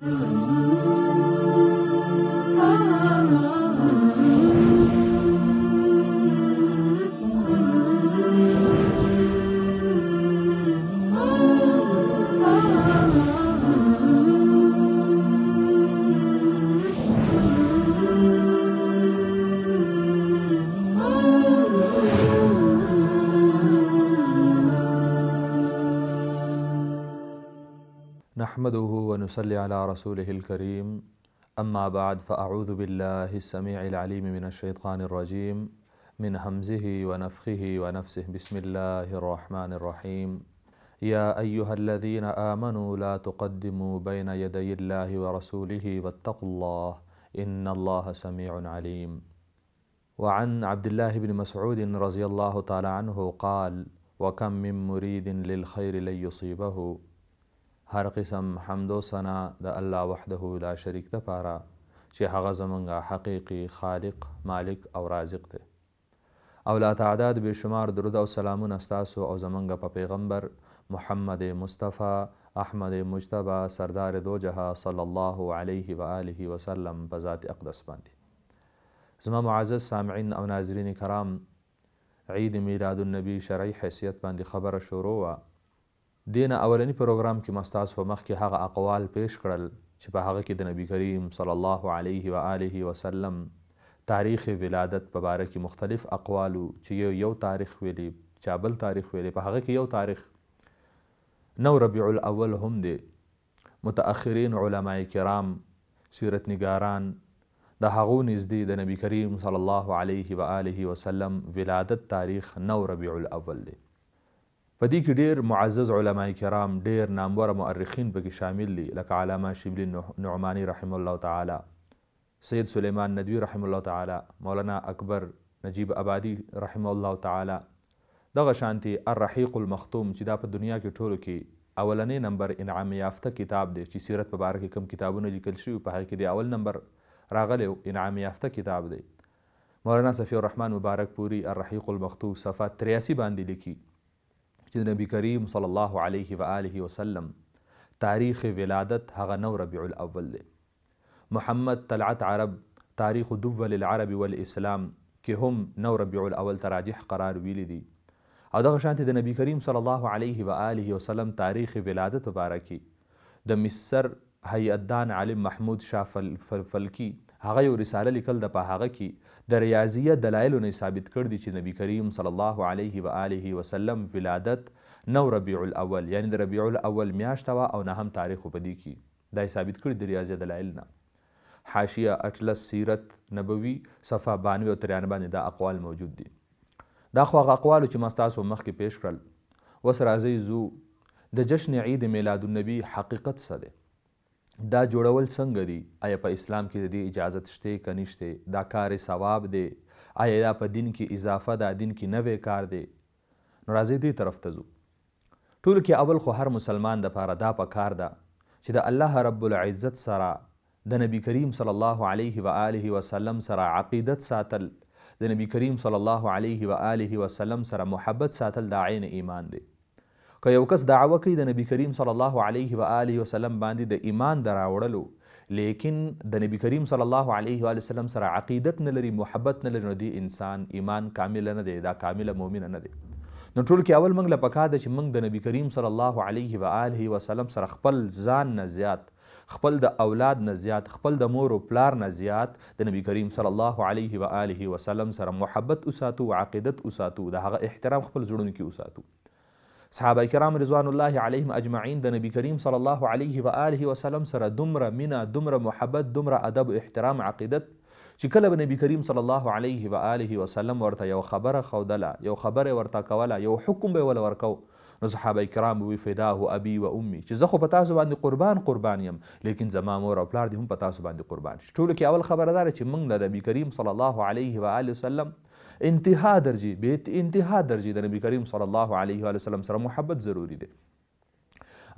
Oh, oh, oh, صل على رسوله الكريم أما بعد فأعوذ بالله السميع العليم من الشيطان الرجيم من همزه ونفخه ونفسه بسم الله الرحمن الرحيم يا أيها الذين آمنوا لا تقدموا بين يدي الله ورسوله واتقوا الله إن الله سميع عليم وعن عبد الله بن مسعود رضي الله تعالى عنه قال وكم من مريد للخير لن يصيبه هر قسم حمد او ثنا د الله وحده لا شریک ته پاره چې هغه زمونږه حقيقي خالق مالک او رازق دی او لا تعداد بشمار درود او سلامونه ستاسو او زمونږه په پیغمبر محمد مصطفی احمد مجتبی سردار دو جهه صلی الله علیه و آله و سلم په ذات اقدس باندې زما معزز سامعین او ناظرین کرام عید میلاد النبی شرعی حیثیت باندې خبره شروع وه دین اولنی پروګرام کې مستاس په مخ کې هغه اقوال پیش کړل چې په هغه کې د نبی کریم صلی الله علیه و آله وسلم تاریخ ولادت په باره کې مختلف اقوالو چې یو یو تاریخ ویلی چا بل تاریخ ویلی په هغه کې یو تاریخ نو ربیع الاول هم دی متأخرین علماء کرام سیرت نگاران د هغو نږدې د نبی کریم صلی الله علیه و آله وسلم ولادت تاریخ نو ربیع الاول دی په دې کې ډیر معزز علما کرام ډیر نامور مؤرخین پکې شامل دي لکه علامه شبلی نعمانی رحم الله تعالی سید سلیمان ندوی رحم الله تعالی مولانا اکبر نجیب آبادی رحم الله تعالی دغه شانتی الرحیق المختوم چې دا په دنیا کې ټولو کې اولنې نمبر انعام یافته کتاب دی چې سیرت په باره کې کم کتابونه لیکل شوي په هغه کې د اول نمبر راغلی انعام یافته کتاب دی مولانا صفی الرحمن مبارک پوری الرحیق المختوم صفحه 83 باندې لیکي چې نبی کریم صلی الله علیه و آله وسلم تاریخ ولادت هغه نو ربیع الاول دی محمد طلعت عرب تاریخ دول العرب والاسلام کې هم نو ربیع الاول تراجح قرار ویلی دی او دغه شانته د نبی کریم صلی الله علیه و آله وسلم تاریخ ولادت مبارکي د مصر هیئت دان عالم محمود شاه فلکی هغه یو رساله لیکل ده په هغه کې د ریاضیه دلایلو نه ثابت کړ دي چې نبی کریم صلی الله علیه و آله وسلم ولادت نو ربیع الاول یعنی د ربیع الاول میاشت وه او نهم تاریخ په دې کې دا ثابت کړي د ریاضیه دلایل نه حاشیه اټلس سیرت نبوي صفحه 92 او 93 باندې دا اقوال موجود دي دا خو هغه اقوال چې ما تاسو مخکې پیش کړل وس راځي زو د جشن عید میلاد النبی حقیقت څه دی دا جوړول څنګه دي آیا په اسلام کې د دې اجازت شته که نشته دا کار ثواب دی آیا دا په دین کې اضافه دا دین کې نوې کار دی نو راځئ دې طرف ته ځو ټولو کې اول خو هر مسلمان دپاره دا په کار ده چې د الله رب العزت سره د نبی کریم صلی الله علیه و آله وسلم سره عقیدت ساتل د نبی کریم صلی الله علیه و آله وسلم سره محبت ساتل دا عین ایمان دی که یو کس دعوه کوي د نبی کریم صلی الله علیه و آله وسلم باندې د ایمان د راوړلو لیکن د نبی کریم صلی الله علیه و وسلم سره عقیدت نه لري محبت نه لري نو دی انسان ایمان کامل نه دی دا کامل مؤمن نه دی نو ټول کې اول موږ لپاره ده چې موږ د نبی کریم صلی الله علیه و آله وسلم سره خپل ځان نه زیات خپل د اولاد نه زیات خپل د مور او پلار نه زیات د نبی کریم صلی الله علیه و آله وسلم سره محبت وساتو عقیدت وساتو د هغه احترام خپل زړونو کې وساتو صحابه کرام رضوان الله علیهم اجمعین د نبی کریم صلی الله علیه و آله وسلم سره دومره مینه دومره محبت دومره ادب او احترام عقیدت چې کله به نبی کریم صلی الله علیه و آله وسلم ورته یو خبره خودله یو خبره ورته کوله یو حکم به ول ورکو نو صحابه کرام وی فداه ابي و امي چې زه خو په تاسو باندې قربان قربان یم لیکن زما مور او پلار دې هم په تاسو باندې قربان شي ټولو کې اول خبردار چې موږ د نبی کریم صلی الله علیه و آله وسلم انتها درجه به انتها درجه د نبی کریم صلی الله علیه و وسلم سره محبت ضروری دی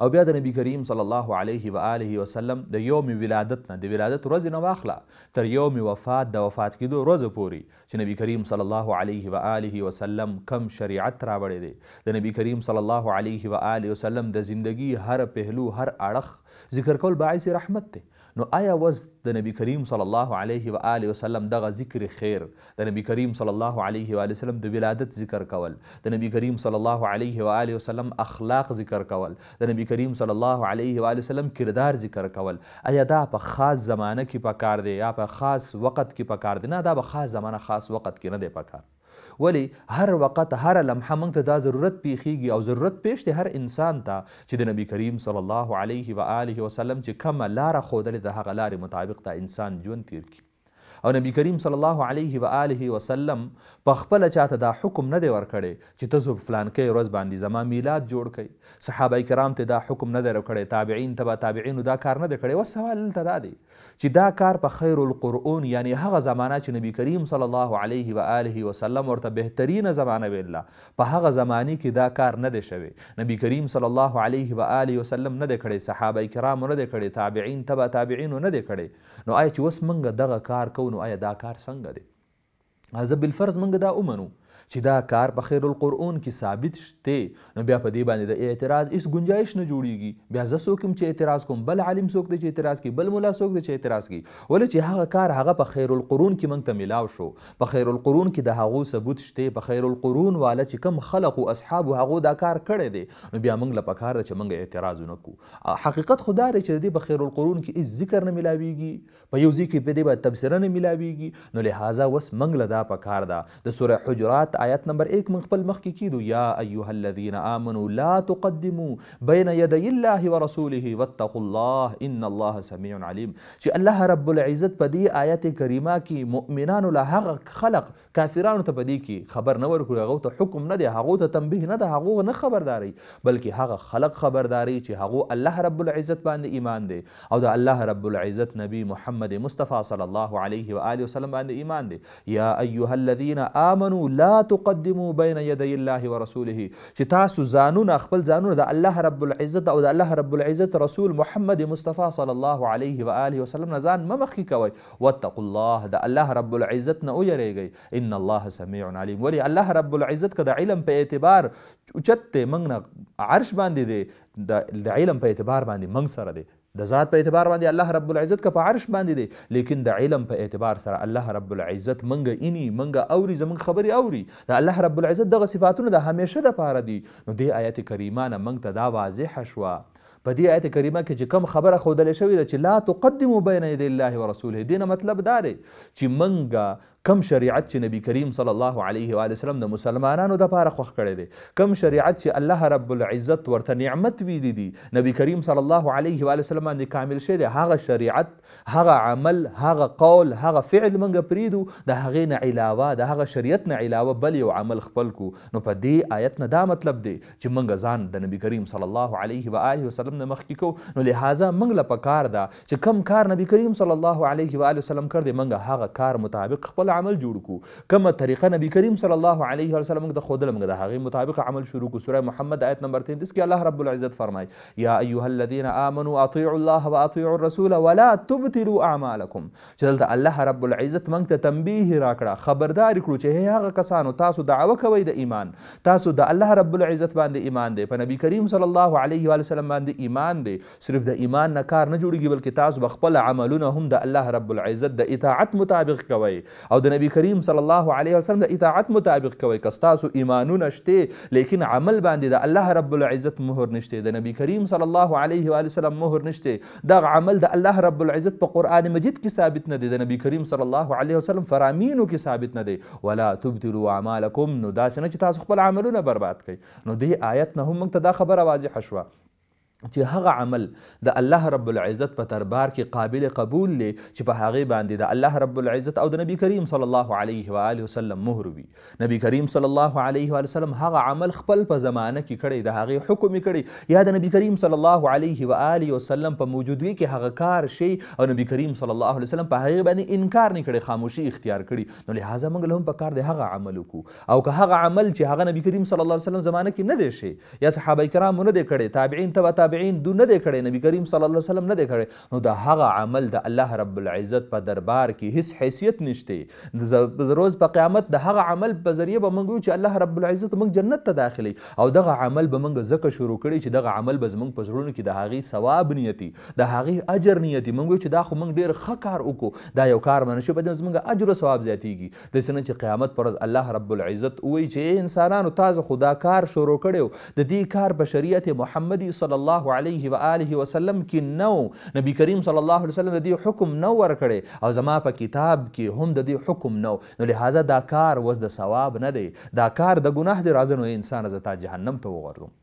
او بیا د نبی کریم صلی الله علیه و آله وسلم د یوم ولادت نه د ولادت ورځې نه واخله تر یوم وفات د وفات کېدو ورځې پورې چې نبی کریم صلی الله علیه و آله وسلم کم شریعت راوړی دی د نبی کریم صلی الله علیه و آله وسلم د زندگی هر پهلو هر اړخ ذکر کول باعث رحمت دی نو آیا وز د نبی کریم صلی الله علیه و آله وسلم دغه ذکر خیر د نبی کریم صلی الله علیه و آله وسلم د ولادت ذکر کول د نبی کریم صلی الله علیه و آله وسلم اخلاق ذکر کول د نبی کریم صلی الله علیه و آله وسلم کردار ذکر کول آیا دا په خاص زمانه کې پکار دی یا په خاص وخت کې پکار دی نه دا په خاص زمانه خاص وخت کې نه دی پکار ولی هر وخت هر لمحه موږ ته دا ضرورت پیښیږي او ضرورت پیش دی هر انسان ته چې د نبی کریم صلی الله علیه و آله وسلم چې کومه لاره ښودلې ده هغه لارې مطابق دا انسان ژوند تیر کړي او نبی کریم صلی الله علیه و آله وسلم په خپل چاته دا حکم نه دی ورکړی چې تاسو فلان کې ورځ باندې زما میلاد جوړ کړئ صحابه کرام ته دا حکم نه دی ورکړی تابعین تبع تابعین دا کار نه دی کړی وس سوال ته دا دی چې دا کار په خیر القرآن یعنی هغه زمانہ چې نبی کریم صلی الله علیه و آله وسلم ورته بهترینه زمانہ ویلا په هغه زمانه کې دا کار نه دی شوی نبی کریم صلی الله علیه و آله وسلم نه دی کړی صحابه کرام نه دی کړی تابعین تبع تابعین نه دی کړی نو آی چې وس منګه دغه کار کو نو آیا دا کار څنګه دی زه بالفرض موږ دا ومنو چې دا کار په خیر القرآن کې ثابت شته نو بیا په دې باندې د اعتراض هیڅ گنجایش نه جوړیږي بیا زه څوک یم چې اعتراض کوم بل عالم څوک دی چې اعتراض کوي بل مولا څوک دی چې اعتراض کوي ولې چې هغه کار هغه په خیر القرون کې موږ ته میلاو شو په خیر القرون کې د هغو ثبوت شته په خیر القرون والا چې کم خلق او اصحاب هغو دا کار کړی دی نو بیا موږ له پکار ده چې موږ اعتراض ونکو حقیقت خدا دی چې د په خیر القرون کې هیڅ ذکر نه میلاویږي په یو ځای کې په دې باندې تبصره نه میلاویږي نو لهدا اوس موږ له دا پکار ده د سوره حجرات آيات نمبر ايك من قبل مخ كيدو يا أيها الذين امنوا لا تقدموا بين يدي الله ورسوله واتقوا الله ان الله سميع عليم شي الله رب العزة بدي آيات كريمة كي مؤمنان مؤمنانو له خلق كافران تبدي كي خبر نور ورکړي هغه حكم ندي نه تنبيه ندي دی نخبر داري بل كي هغ خلق خبر داري شي هغو الله رب العزة باندې إيمان دي او دا الله رب العزة نبي محمد مصطفى صلى الله عليه وآله وسلم باندې إيمان دي يا أيها الذين امنوا لا تقدموا بین یدی الله ورسوله چې تاسو ځانونه خپل ځانونه د الله رب العزت او د الله رب العزت رسول محمد مصطفی صلی الله علیه و آله وسلم نه ځان مه مخکې کوئ واتقوا الله د الله رب العزت نه ویریږئ ان الله سمیع علیم ولې الله رب العزت که د علم په اعتبار اوچت دی موږ نه عرش باندې دی د علم په اعتبار باندې موږ سره دی د ذات په اعتبار باندې الله رب العزت که په عرش باندې دی لیکن د علم په اعتبار سره الله رب العزت منګه اینی منګه اوري زمونږ خبرې اوري د الله رب العزت دغه صفاتونه د همیشه دپاره دي نو دې آیت کریمه نه موږ ته دا واضحه شوه په دې آیت کریمه کې چې کوم خبره ښودلې شوې ده چې لا تقدمو بین یدی الله ورسوله دې نه مطلب دا دی چې منګه کم شریعت چې نبی کریم صلی الله علیه و وسلم د مسلمانانو دپاره خوښ کړی دی کم شریعت چې الله رب العزت ورته نعمت ویلی دی نبی کریم صلی الله علیه و وسلم باندې کامل شوی دی هغه شریعت هغه عمل هغه قول هغه فعل موږ پریدو د هغې نه علاوه د هغه شریعت نه علاوه بل یو عمل خپل کو نو په دې آیت نه دا مطلب دی چې موږ ځان د نبی کریم صلی الله علیه و آله وسلم نه مخکې کو نو لهذا موږ له پکار ده چې کم کار نبی کریم صلی الله علیه و آله وسلم کړ دی موږ هغه کار مطابق خپل عمل جوړ کو کومه طریقه نبی کریم صلی الله علیه وسلم د خودل موږ د هغې مطابق عمل شروع کو سوره محمد آیت نمبر 33 کې الله رب العزت فرمای یا ایها الذین آمنوا اطیعوا الله واطیعوا الرسول ولا تبطلوا اعمالکم چې دلته الله رب العزت موږ ته تنبیه راکړه خبردار کړو چې هغه کسانو تاسو دعوه کوئ د ایمان تاسو د الله رب العزت باندې ایمان دی په نبی کریم صلی الله علیه وسلم باندې ایمان دی صرف د ایمان نه کار نه جوړیږي بلکې تاسو به خپل عملونه هم د الله رب العزت د اطاعت مطابق کوئ او او د نبی کریم صلی الله علیه وسلم د اطاعت مطابق کوئ که ستاسو ایمانونه شته لیکن عمل باندې د الله رب العزت مهر نشته د نبی کریم صلی الله علیه و وسلم مهر نشته دغه عمل د الله رب العزت په قرآن مجید کې ثابت نه دی د نبی کریم صلی الله علیه وسلم فرامینو کې ثابت نه دی ولا تبدلوا اعمالکم نو داسې نه چې تاسو خپل عملونه برباد کړئ نو دې آیت نه هم موږ ته دا خبره واضحه شوه چې هغه عمل د الله رب العزت په دربار کې قابل قبول دی چې په هغې باندې د الله رب العزت او د نبی کریم صلی الله علیه و آله وسلم مهر وي نبی کریم صلی الله علیه و آله وسلم هغه عمل خپل په زمانه کې کړی د هغې حکم یې کړی یا د نبی کریم صلی الله علیه و آله وسلم په موجودګۍ کې هغه کار شی او نبی کریم صلی الله علیه وسلم په هغې باندې انکار نه کړی خاموشي اختیار کړي نو لهذا موږ له هم په کار د هغه عمل وکړو او که هغه عمل چې هغه نبی کریم صلی الله علیه وسلم زمانه کې نه دی شی یا صحابه کرامو نه دی کړی تابعین ته به تابعین دو نه دی کړی نبی کریم صلی الله علیه وسلم نه دی کړی نو د هغه عمل د الله رب العزت په دربار کې هیڅ حیثیت نشته روز په قیامت د هغه عمل په ذریعه به موږ چې الله رب العزت موږ جنت ته داخلي او دغه عمل به موږ ځکه شروع کړی چې دغه عمل به زموږ په زړونو کې د هغې ثواب نیتي د هغې اجر نیتي موږ چې دا خو موږ ډېر ښه کار وکړو دا یو کار منه شو به زموږ اجر او ثواب زیاتیږي داسې نه چې قیامت پر ورځ الله رب العزت وایي چې انسانانو تاسو خدا کار شروع کړی د دې کار په شریعت محمدي صلی الله الله علیه و آله وسلم کې نو نبی کریم صلی الله علیه وسلم د دې حکم نو ورکړی او زما په کتاب کې هم د دې حکم نو نو لہذا دا کار وز د ثواب نه دی دا کار د ګناه دی راځه نو انسان زه تا جهنم ته وغورځوم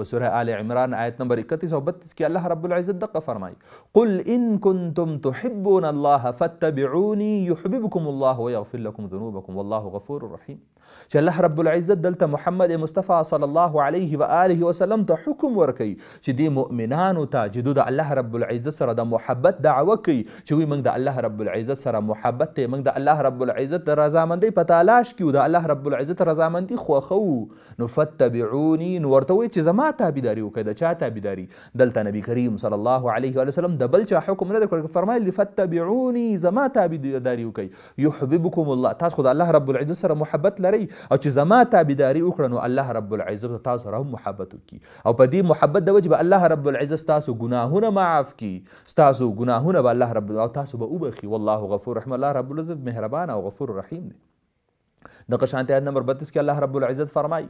په سوره آل عمران آیت نمبر 31 او 32 کې الله رب العزت دقه فرمایي قل ان کنتم تحبون الله فاتبعوني يحببكم الله ويغفر لكم ذنوبكم والله غفور رحيم چې الله رب العزت دلته محمد مصطفی صلی الله علیه و آله وسلم ته حکم ورکوي چې دی مؤمنانو ته چې د الله رب العزت سره د محبت دعوه کوي چې وي موږ د الله رب العزت سره محبت ته موږ د الله رب العزت د رضامندۍ په تلاش کې د الله رب العزت رضامندۍ خوښو نو فتبعوني نو ورته وایي چې زما ما تابعداري وکړئ د چا تابعداري دلته نبی کریم صلی الله علیه وسلم د بل چا حکم نه درکړ فرمایل فتبعوني زما تابعداري وکړئ یحببکم الله تاسو خو د الله رب العزت سره محبت لرئ او چې زما تابعداري وکړه نو الله رب العزت تاسو سره محبت وکړي او په دې محبت د وجه الله رب العزت تاسو ګناهونه معاف کړي ستاسو ګناهونه به الله رب او تاسو به وبخي والله غفور رحم الله رب العزت مهربان او غفور رحیم دی دغه شانتي آیت نمبر 32 کې الله رب العزت فرمایي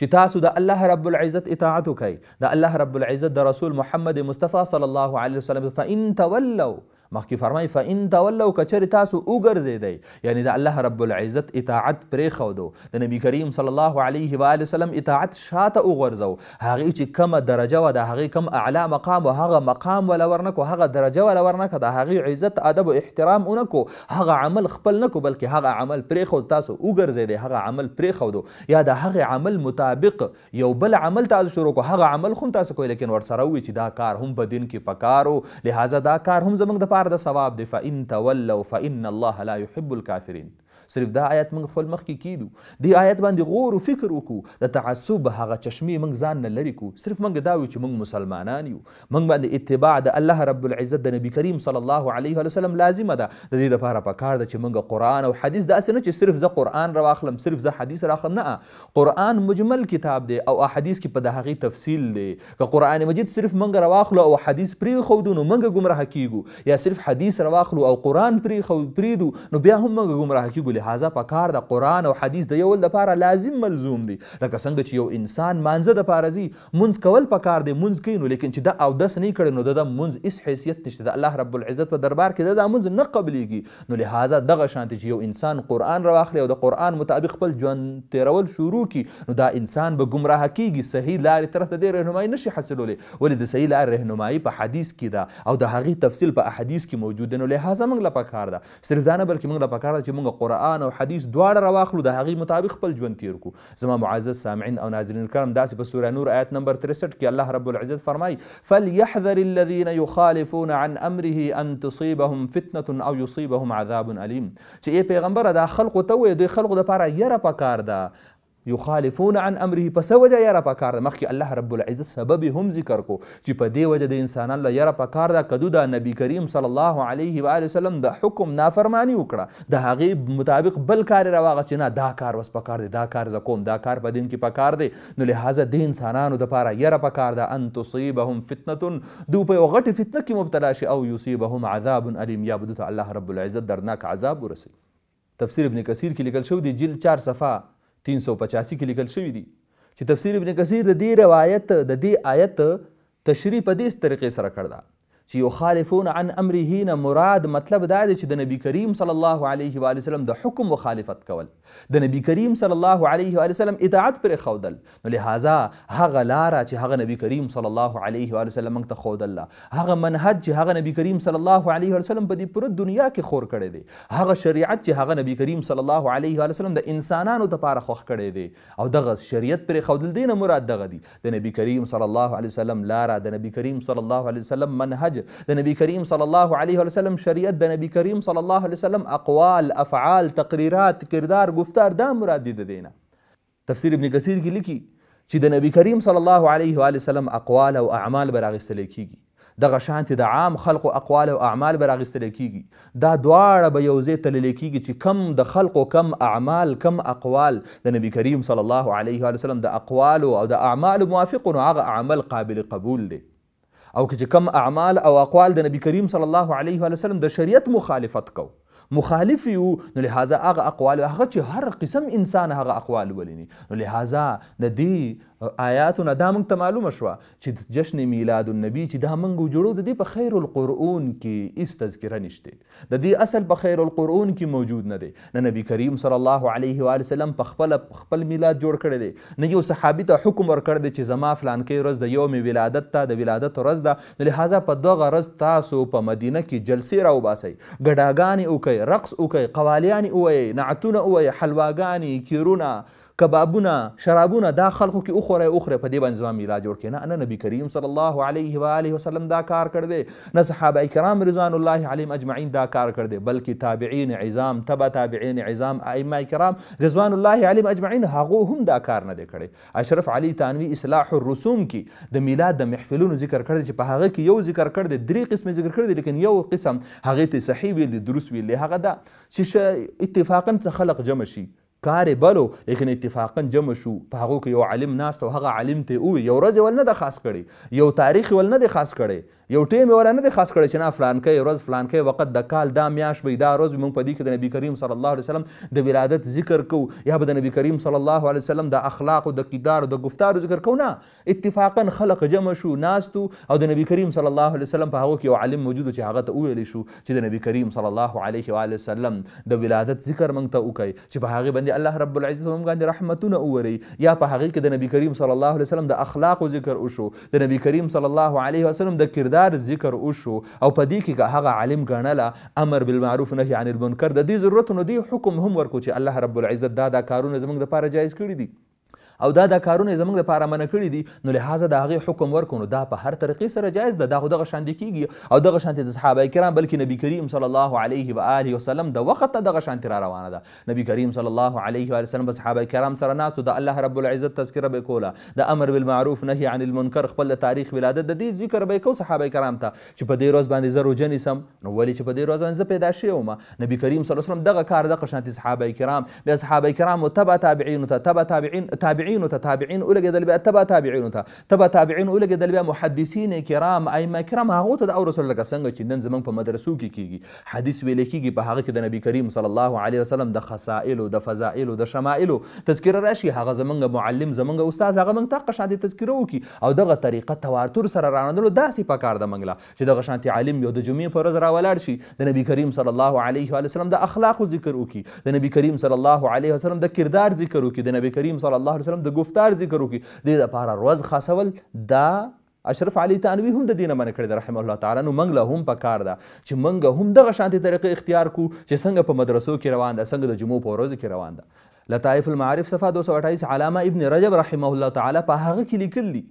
چې تاسو د الله رب العزت اطاعت وکئ د الله رب العزت د رسول محمد مصطفی صلی الله علیه وسلم فان تولوا مخکې فرمایي فان تولو که چېرې تاسو وګرځېدئ یعنی د الله رب العزت اطاعت پرېښودو د نبي کریم صلی الله علیه و وسلم اطاعت شاته وغورځو هغې چې کمه درجه وه د هغې کم اعلی مقام و هغه مقام وله ورنکړو هغه درجه وله ورنکړه د هغې عزت ادب و احترام ونکړو هغه عمل خپل نکړو بلکې هغه عمل پرېښود تاسو وګرځېدئ هغه عمل پرېښودو یا د هغې عمل مطابق یو بل عمل تاسو شروع کړو هغه عمل خو تاسو کوئ لیکن ورسره ووایي چې دا کار هم په دین کې پکار لہٰذا دا کار هم زموږ د پار د ثواب دی فان تولوا فان الله لا يحب الكافرين صرف دا آیت موږ خپل مخکې کیدو دی آیت باندې غور او فکر وکړو د تعصب هغه چشمې موږ ځان نه لرې کړو صرف موږ دا ویو چې موږ مسلمانان یو موږ باندې اتباع د الله رب العزت د نبی کریم صلی الله علیه وسلم لازمه ده د دې لپاره پکار ده چې موږ قرآن او حدیث داسې نه چې صرف زه قرآن راواخلم صرف زه حدیث راخلم نه قرآن مجمل کتاب دی او احادیث کې په د هغې تفصیل دی که قرآن مجید صرف موږ راواخلو او حدیث پرېښودو نو موږ ګمراه کیږو یا صرف حدیث راواخلو او قرآن پرېښودو پرېږدو نو بیا هم موږ ګمراه کیږو لهذا په کار د قرآن او حدیث د یو لپاره لازم ملزوم دی لکه څنګه چې یو انسان مانزه د پاره ځي مونځ کول په کار دی مونځ کوي نو لیکن چې د اودس نه کړي نو د مونځ هیڅ حیثیت نشته د الله رب العزت په دربار کې د مونځ نه قبلیږي نو لهذا دغه شانتي چې یو انسان قرآن راواخلي او د قرآن مطابق خپل ژوند تیرول شروع کی نو دا انسان به ګمراه کیږي صحیح لارې طرف ته د رهنمایي نشي حاصلولی ولې د صحیح لارې رهنمایي په حدیث کې ده او د هغې تفصیل په احادیث کې موجود دی نو لهذا موږ له پکار ده صرف دا نه بلکې موږ له پکار ده چې موږ قرآن قرآن او حديث دواړه راواخلو د هغې مطابق خپل ژوند تیر کړو زما معزز سامعین او ناظرین کرام داسې په سوره نور آیت نمبر 63 کې الله رب العزت فرمایي فليحذر الذين يخالفون عن امره ان تصيبهم فتنه او يصيبهم عذاب الیم چې ای پیغمبره دا خلقو ته وایي دوی خلقو دپاره یره پکار ده یخالفون عن امره په څه وجه یاره په کار ده مخکې الله رب العزت سبب هم ذکر کو چې په دې وجه د انسانان له یاره په کار ده کدو دا نبی کریم صلی الله علیه و وسلم د حکم نافرمانی وکړه د هغې مطابق بل کار یې راواغه چې نه دا کار اوس په کار دی دا کار زه کوم دا کار په دین کې په کار دی نو لهذا د انسانانو دپاره یاره په کار ده ان تصیبهم فتنه دو په یوه غټې فتنه کې مبتلا شي او یصیبهم عذاب الیم یا بدو ته الله رب العزت درناک عذاب ورسوي تفسیر ابن کثیر کې لیکل شوی دی جلد چار صفحه 385 کې لیکل شوی دی چې تفسیر ابن کثیر د دې روایت د دې آیت تشریح په دې طریقې سره کړ ده چې یخالفون عن امره نه مراد مطلب دا دی چې د نبی کریم صلی الله علیه و وسلم د حکم مخالفت کول د نبی کریم صلی الله علیه و وسلم اطاعت پر خودل نو لہذا هغه لاره چې هغه نبی کریم صلی الله علیه و وسلم موږ ته خودل هغه منهج چې هغه نبی کریم صلی الله علیه و وسلم په دې پوره دنیا کې خور کړی دی هغه شریعت چې هغه نبی کریم صلی الله علیه و وسلم د انسانانو لپاره خوښ کړی دی او دغه شریعت پر خودل دی نه مراد دغه دی د نبی کریم صلی الله علیه وسلم لاره د نبی کریم صلی الله علیه وسلم منهج منهج د نبی کریم صلی الله علیه وسلم شریعت د نبی کریم صلی الله علیه وسلم اقوال افعال تقریرات کردار گفتار دا مراد دي دینه تفسیر ابن کثیر کې لیکي چې د نبی کریم صلی الله علیه و وسلم اقوال او اعمال براغستل کیږي دغه شانتي د عام خلق او اقوال او اعمال براغستل کیږي دا دواړه به یوځای تلل کیږي چې کم د خلق او کم اعمال کم اقوال د نبی کریم صلی الله علیه و وسلم د اقوال او د اعمال موافق نو هغه عمل قابل قبول دی او که چې کم اعمال او اقوال د نبی کریم صلی الله علیه وسلم د شریعت مخالفت کو مخالف یو نو لهذا هغه اقوال هغه چې هر قسم انسان هغه اقوال ولینی نو لهذا د دې آیاتو نه دا موږ ته معلومه شوه چې جشن میلاد النبی چې دا موږ جوړو د دې په خیر القرون کې ایس تذکره نشته د دې اصل په خیر القرون کې موجود نه دی نه نبی کریم صلی الله علیه و وسلم په خپل خپل میلاد جوړ کړی دی نه یو صحابي ته حکم ورکړ دی چې زما فلان کې ورځ د یوم ولادت ته د ولادت ورځ ده نو لهذا په دغه ورځ تاسو په مدینه کې جلسې راوباسئ ګډاګانې وکړئ رقص أوكي ئوکەی أوي نعتونا أوي حلواغاني كيرونا کبابونه شرابونه دا خلکو کې وخورئ وخورئ په دې باندې زما میلا جوړ کړئ نه نه نبي کریم صلی الله علیه و آله وسلم دا کار کړ دی نه صحابه کرام رضوان الله علیهم اجمعین دا کار کړ دی بلکې تابعین عظام تبع تابعین عظام ائمه کرام رضوان الله علیهم اجمعین هغو هم دا کار نه دی کړی اشرف علي تانوی اصلاح الرسوم کې د میلاد د محفلونو ذکر کړ دی چې په هغه کې یو ذکر کړ دی درې قسمه ذکر کړ دی لیکن یو قسم هغه ته صحیح ویل دروس ویل هغه دا چې اتفاقا خلق جمع شي کار بل لیکن اتفاقا جمع شو په هغو کې یو عالم ناست او هغه عالم ته ووایي یو ورځ یې ول نه ده خاص کړی یو تاریخ یې ول نه دی خاص کړی یو ټیم یې نه دی خاص کړی چې نه فلانکی ورځ فلانکی وقت د کال دا میاشت به دا ورځ موږ په دې کې د نبي کریم صلی الله علیه وسلم د ولادت ذکر کوو یا به د نبي کریم صلی الله علیه وسلم د اخلاق او د کردار او د گفتار ذکر کوو نه اتفاقا خلق جمع شو ناستو او د نبي کریم صلی الله علیه وسلم په هغو کې یو عالم موجود چې هغه ته وویلی شو چې د نبي کریم صلی الله علیه و وسلم د ولادت ذکر موږ ته وکړي چې په هغې باندې الله رب العزت په موږ باندې رحمتونه ووري یا په هغې کې د نبي کریم صلی الله علیه وسلم د اخلاقو ذکر وشو د نبي کریم صلی الله علیه وسلم د کردار مقدار ذکر وشو او په دې کې هغه عالم ګڼله امر بالمعروف نهي عن المنکر د دې ضرورتونو دې حکم هم ورکو چې الله رب العزت دا دا کارونه زموږ دپاره جایز کړي دي او دا دا کارونه زموږ لپاره منع کړي دي نو لهذا د هغې حکم ورکړو نو دا په هر طریقې سره جایز ده دا خو دغه شان کیږي او دغه شانتې د صحابه کرام بلکې نبی کریم صلی الله علیه و آله وسلم د وخت ته دغه شانتې را روانه ده نبی کریم صلی الله علیه و آله وسلم به صحابه کرام سره ناست د الله رب العزت تذکره به کوله د امر بالمعروف نهي عن المنکر خپل تاریخ ولادت د دې ذکر به کو صحابه کرام ته چې په دې ورځ باندې زه روجنې سم نو ولې چې په دې ورځ باندې زه پیدا شوی وم نبی کریم صلی الله علیه وسلم دغه کار دغه شانتې صحابه کرام بیا صحابه کرام تبع تابعین ته تبع تابعین تابع تابعینو ته تابعین ولګېدل بیا تبع تابعینو ته تبع تابعین ولګېدل بیا محدثین کرام ائمه کرام هغو ته د او رسول لکه څنګه چې نن زموږ په مدرسو کې کیږي حدیث ویل کیږي په هغه کې د نبی کریم صلی الله علیه وسلم د خصائلو د فضائلو د شمائلو تذکره راشي هغه زمونږ معلم زمونږ استاد هغه موږ ته قشانتي تذکره وکړي او دغه طریقه تواتر سره رانندلو داسې پکار د منګله چې دغه شانتي عالم یو د جمعې په ورځ راولاړ شي د نبی کریم صلی الله علیه وسلم د اخلاقو ذکر وکړي د نبی کریم صلی الله علیه وسلم د کردار ذکر وکړي د نبی کریم صلی الله علیه وسلم وسلم د گفتار ذکر وکړي دې دپاره ورځ خاصول دا اشرف علي تانوي هم د دینه منع کړی ده رحمه الله تعالی نو موږ له هم په کار ده چې موږ هم دغه شانتي طریقې اختیار کو چې څنګه په مدرسو کې روان ده څنګه د جمعو په ورځو کې روان ده لطائف المعارف صفحه 228 علامه ابن رجب رحمه الله تعالی په هغه کې لیکل دي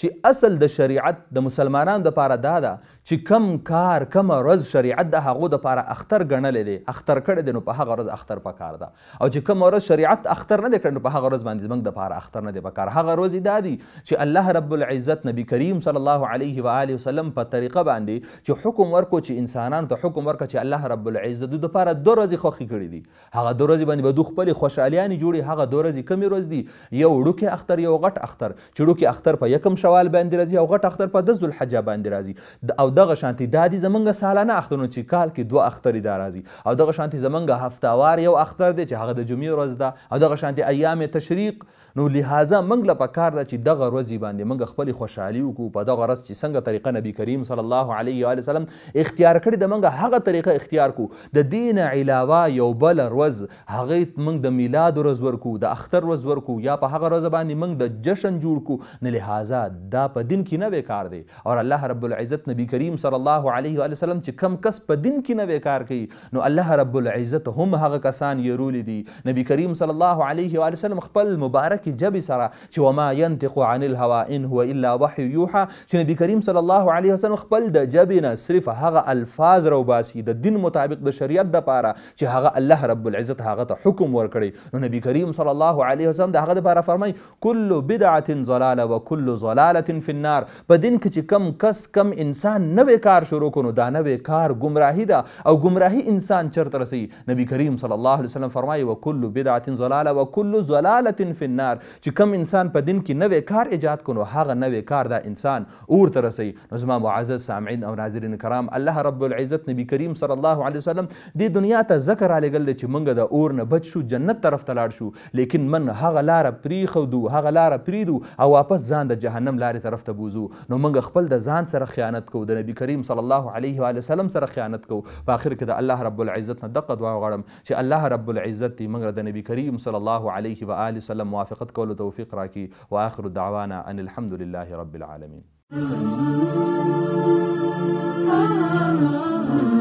چې اصل د شریعت د مسلمانانو دپاره دا ده چې کم کار کمه ورځ شریعت د هغو دپاره اختر ګڼلی دی اختر کړی دی نو په هغه ورځ اختر پکار ده او چې کم ورځ شریعت اختر نه دی کړی نو په هغه ورځ باندې زموږ دپاره اختر نه دی پکار هغه ورځ دا دی چې الله رب العزت نبی کریم صلی الله علیه و آله وسلم په طریقه باندې چې حکم ورکو چې انسانانو ته حکم ورکړه چې الله رب العزت دوی دپاره دوه ورځې خوښې کړي دي هغه دوه ورځې باندې به دوی خپلې خوشحالیانې جوړي هغه دوه ورځې کمې ورځ دي یو وړوکی اختر یو غټ اختر چې وړوکی اختر په یکم شو شوال باندې راځي او غټ اختر په د ذوالحجه باندې راځي او دغه شانتي دا دي زمونږ سالانه اخترونه چې کال کې دوه اخترې دا راځي او دغه شانتي زمونږ هفتهوار یو اختر دی چې هغه د جمعې ورځ ده او دغه شانتي ایام تشریق نو لهذا موږ له پکار ده چې دغه ورځې باندې موږ خپلې خوشحالي وکړو په دغه ورځ چې څنګه طریقه نبی کریم صلی الله علیه و وسلم اختیار کړی د موږ هغه طریقه اختیار کو د دین علاوه یو بل ورځ هغه موږ د میلاد ورځ ورکو د اختر ورځ ورکو یا په هغه ورځ باندې موږ د جشن جوړ کو نه لهذا دا په دین کې نوې کار دی او الله رب العزت نبی کریم صلی الله علیه و وسلم چې کم کس په دین کې نوې کار کوي نو الله رب العزت هم هغه کسان یرولی دي نبی کریم صلی الله علیه و وسلم خپل مبارک جبی سره چې وما ينطق عن الهوا ان هو الا وحی یوحا چې نبی کریم صلی الله علیه وسلم خپل د جبی نه صرف هغه الفاظ روباسي د دین مطابق د شریعت د پاره چې هغه الله رب العزت هغه ته حکم ورکړي نو نبی کریم صلی الله علیه وسلم د هغه لپاره فرمای کل بدعه ضلاله وکل ضلاله ضلاله فی النار په دین کې چې کم کس کم انسان نوې کار شروع کونو دا نوې کار گمراهی ده او گمراهی انسان چرته رسي نبی کریم صلی الله علیه وسلم فرمایي وکل بدعه ضلاله وکل ضلاله فی النار چې کم انسان په دین کې نوې کار ایجاد کونو هغه نوې کار دا انسان اور ته رسي نو زما معزز سامعین او ناظرین کرام الله رب العزت نبی کریم صلی الله علیه وسلم د دنیا ته ذکر علیګل چې موږ د اور نه بچ شو جنت طرف ته لاړ شو لیکن من هغه لار پریخو دو هغه لار پریدو او واپس ځان د جهنم جهنم لاری طرف ته بوزو نو موږ خپل د ځان سره خیانت کوو د نبی کریم صلی الله علیه و وسلم سره خیانت کوو په آخر کې د الله رب العزت نه دغه دعا غړم چې الله رب العزت دې موږ د نبی کریم صلی الله علیه و وسلم موافقت کولو توفیق راکړي اخر دعوانا ان الحمد لله رب العالمین Oh, آه.